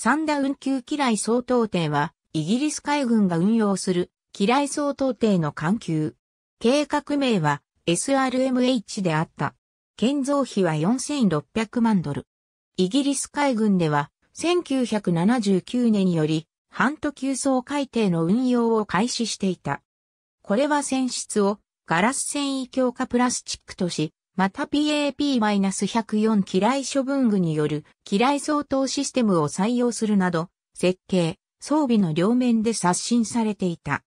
サダ田運級機雷総統艇は、イギリス海軍が運用する、機雷総統艇の艦級。計画名は、SRMH であった。建造費は4600万ドル。イギリス海軍では、1979年より、半時急層海底の運用を開始していた。これは船室をガラス繊維強化プラスチックとし、また PAP-104 機雷処分具による機雷相当システムを採用するなど、設計、装備の両面で刷新されていた。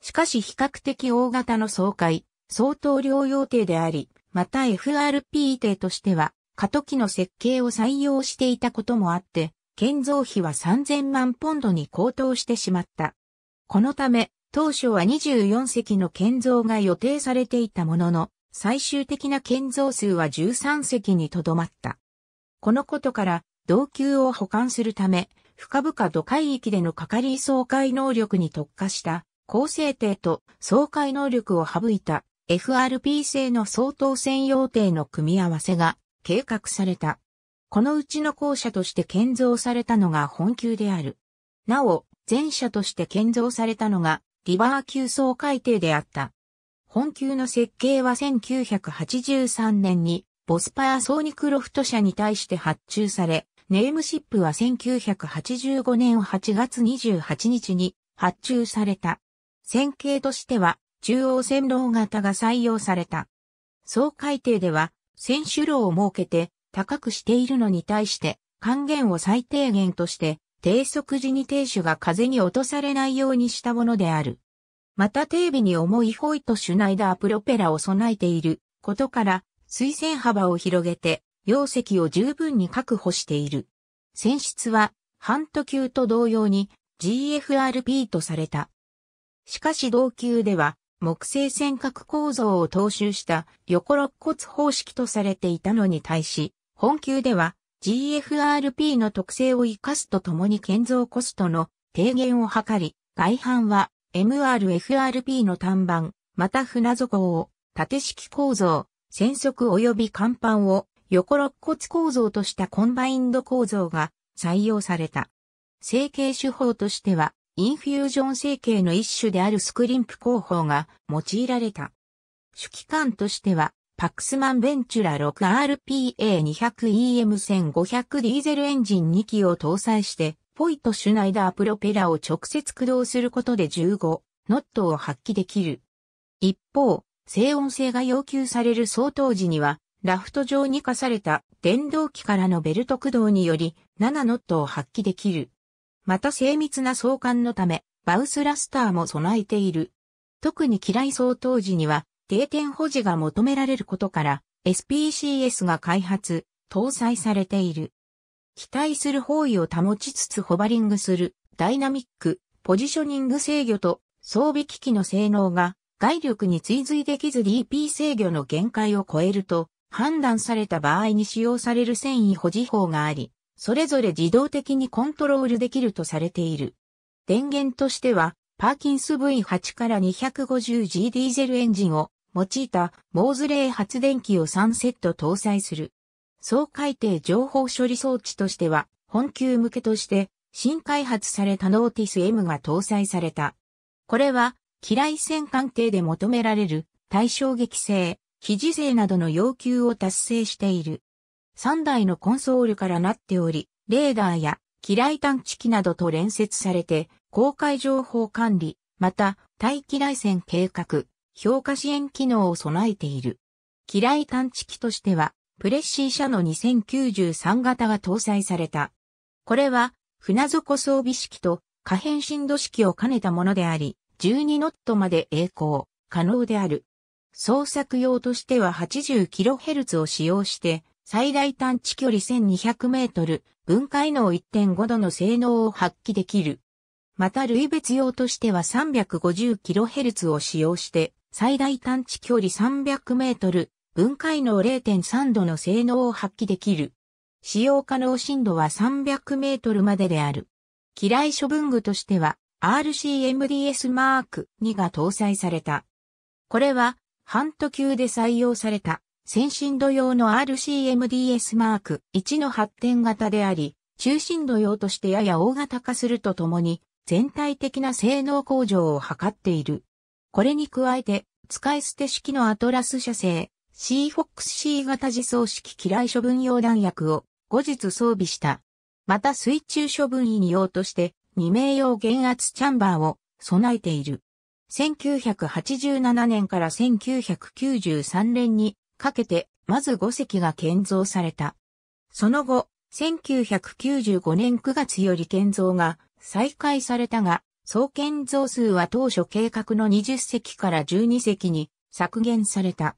しかし比較的大型の総会、相当量要定であり、また FRP 定としては、過渡期の設計を採用していたこともあって、建造費は3000万ポンドに高騰してしまった。このため、当初は24隻の建造が予定されていたものの、最終的な建造数は13隻にとどまった。このことから、同級を保管するため、深々土海域での係総会能力に特化した、構成艇と総会能力を省いた FRP 製の相当専用艇の組み合わせが計画された。このうちの校舎として建造されたのが本級である。なお、前者として建造されたのがリバー級総海艇であった。本級の設計は1983年にボスパーソーニクロフト社に対して発注され、ネームシップは1985年8月28日に発注された。線形としては中央線路型が採用された。総改定では選手路を設けて高くしているのに対して還元を最低限として低速時に停止が風に落とされないようにしたものである。また定尾に重いホイとシュナイダープロペラを備えていることから、推薦幅を広げて、容積を十分に確保している。船室は、ハント級と同様に GFRP とされた。しかし同級では、木製尖閣構造を踏襲した横肋骨方式とされていたのに対し、本級では GFRP の特性を生かすとともに建造コストの低減を図り、外反は MRFRP の単板、また船底を縦式構造、船速及び甲板を横肋骨構造としたコンバインド構造が採用された。成形手法としては、インフュージョン成形の一種であるスクリンプ工法が用いられた。主機関としては、パックスマンベンチュラ 6RPA200EM1500 ディーゼルエンジン2機を搭載して、ポイとシュナイダープロペラを直接駆動することで15ノットを発揮できる。一方、静音性が要求される相当時には、ラフト上に課された電動機からのベルト駆動により7ノットを発揮できる。また精密な相関のため、バウスラスターも備えている。特に機雷相当時には定点保持が求められることから SPCS が開発、搭載されている。期待する方位を保ちつつホバリングするダイナミック、ポジショニング制御と装備機器の性能が外力に追随できず DP 制御の限界を超えると判断された場合に使用される繊維保持法があり、それぞれ自動的にコントロールできるとされている。電源としては、パーキンス V8 から 250G ディーゼルエンジンを用いたモーズレー発電機を3セット搭載する。総海底情報処理装置としては、本級向けとして、新開発されたノーティス M が搭載された。これは、機雷戦艦艇で求められる、対衝撃性、非事性などの要求を達成している。3台のコンソールからなっており、レーダーや機雷探知機などと連接されて、公開情報管理、また、対機雷戦計画、評価支援機能を備えている。機雷探知機としては、プレッシー社の2093型が搭載された。これは、船底装備式と可変振動式を兼ねたものであり、12ノットまで栄光、可能である。操作用としては 80kHz を使用して、最大探知距離1200メートル、分解能1.5度の性能を発揮できる。また類別用としては 350kHz を使用して、最大探知距離300メートル、分解能0.3度の性能を発揮できる。使用可能深度は300メートルまでである。機雷処分具としては RCMDS マーク2が搭載された。これはハント級で採用された先進度用の RCMDS マーク1の発展型であり、中心度用としてやや大型化するとともに全体的な性能向上を図っている。これに加えて使い捨て式のアトラス社製 C-FOX-C 型自走式機雷処分用弾薬を後日装備した。また水中処分員用として2名用減圧チャンバーを備えている。1987年から1993年にかけてまず5隻が建造された。その後、1995年9月より建造が再開されたが、総建造数は当初計画の20隻から12隻に削減された。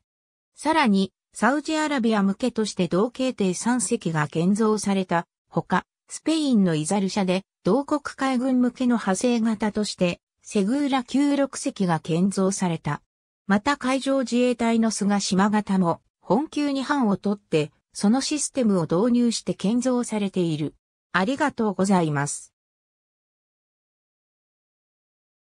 さらに、サウジアラビア向けとして同系艇3隻が建造されたほか、スペインのイザル社で同国海軍向けの派生型として、セグーラ96隻が建造された。また海上自衛隊の菅島型も本級に班を取って、そのシステムを導入して建造されている。ありがとうございます。